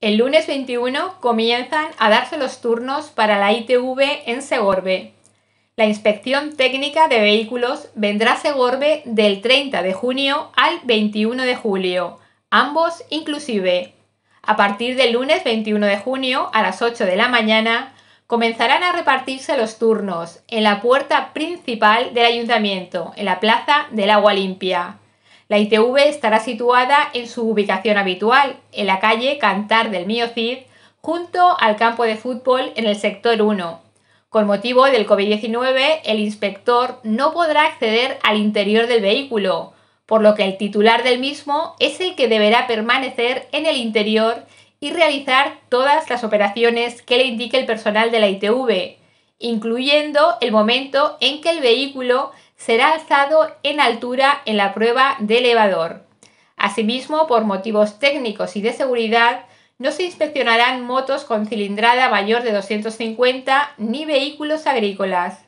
El lunes 21 comienzan a darse los turnos para la ITV en Segorbe. La inspección técnica de vehículos vendrá a Segorbe del 30 de junio al 21 de julio, ambos inclusive. A partir del lunes 21 de junio a las 8 de la mañana comenzarán a repartirse los turnos en la puerta principal del ayuntamiento, en la Plaza del Agua Limpia. La ITV estará situada en su ubicación habitual, en la calle Cantar del Mío Cid, junto al campo de fútbol en el sector 1. Con motivo del COVID-19, el inspector no podrá acceder al interior del vehículo, por lo que el titular del mismo es el que deberá permanecer en el interior y realizar todas las operaciones que le indique el personal de la ITV, incluyendo el momento en que el vehículo será alzado en altura en la prueba de elevador. Asimismo, por motivos técnicos y de seguridad, no se inspeccionarán motos con cilindrada mayor de 250 ni vehículos agrícolas.